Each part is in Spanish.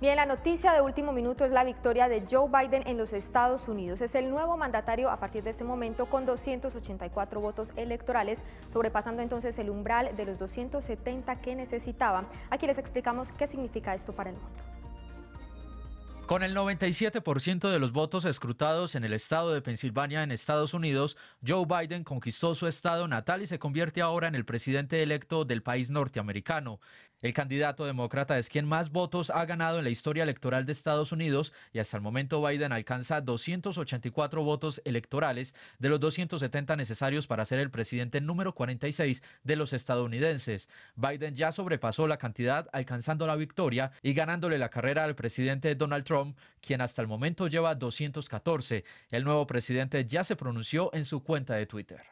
Bien, la noticia de último minuto es la victoria de Joe Biden en los Estados Unidos. Es el nuevo mandatario a partir de este momento con 284 votos electorales, sobrepasando entonces el umbral de los 270 que necesitaba. Aquí les explicamos qué significa esto para el mundo. Con el 97% de los votos escrutados en el estado de Pensilvania en Estados Unidos, Joe Biden conquistó su estado natal y se convierte ahora en el presidente electo del país norteamericano. El candidato demócrata es quien más votos ha ganado en la historia electoral de Estados Unidos y hasta el momento Biden alcanza 284 votos electorales de los 270 necesarios para ser el presidente número 46 de los estadounidenses. Biden ya sobrepasó la cantidad alcanzando la victoria y ganándole la carrera al presidente Donald Trump quien hasta el momento lleva 214. El nuevo presidente ya se pronunció en su cuenta de Twitter.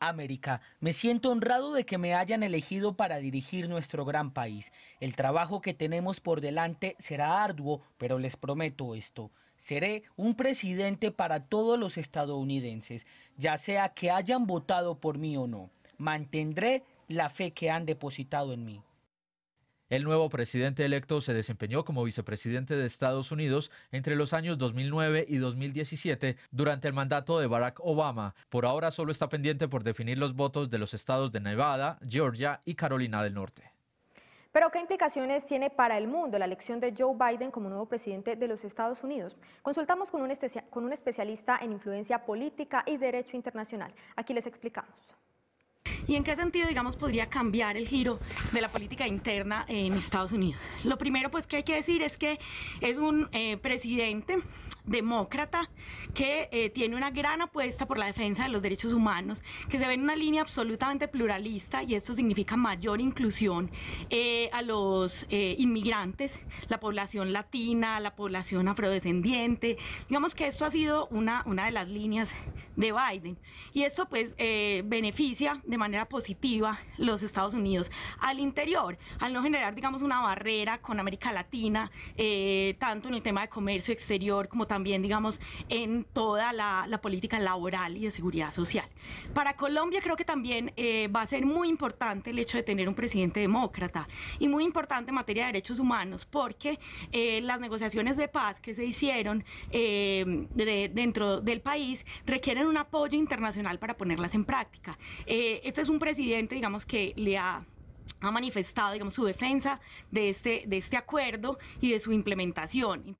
América, me siento honrado de que me hayan elegido para dirigir nuestro gran país. El trabajo que tenemos por delante será arduo, pero les prometo esto. Seré un presidente para todos los estadounidenses, ya sea que hayan votado por mí o no. Mantendré la fe que han depositado en mí. El nuevo presidente electo se desempeñó como vicepresidente de Estados Unidos entre los años 2009 y 2017 durante el mandato de Barack Obama. Por ahora solo está pendiente por definir los votos de los estados de Nevada, Georgia y Carolina del Norte. Pero ¿qué implicaciones tiene para el mundo la elección de Joe Biden como nuevo presidente de los Estados Unidos? Consultamos con un, con un especialista en influencia política y derecho internacional. Aquí les explicamos. ¿Y en qué sentido, digamos, podría cambiar el giro de la política interna en Estados Unidos? Lo primero, pues, que hay que decir es que es un eh, presidente demócrata que eh, tiene una gran apuesta por la defensa de los derechos humanos, que se ve en una línea absolutamente pluralista y esto significa mayor inclusión eh, a los eh, inmigrantes, la población latina, la población afrodescendiente. Digamos que esto ha sido una, una de las líneas de Biden y esto pues beneficia de manera positiva los Estados Unidos al interior, al no generar digamos una barrera con América Latina, tanto en el tema de comercio exterior como también también, digamos, en toda la, política laboral y de seguridad social. Para Colombia creo que también eh, va a ser muy importante el hecho de tener un presidente demócrata y muy importante en materia de derechos humanos, porque eh, las negociaciones de paz que se hicieron eh, dentro del país requieren un apoyo internacional para ponerlas en práctica. este es un presidente, digamos, que le ha ha manifestado, digamos, su defensa de este, de este acuerdo y de su implementación.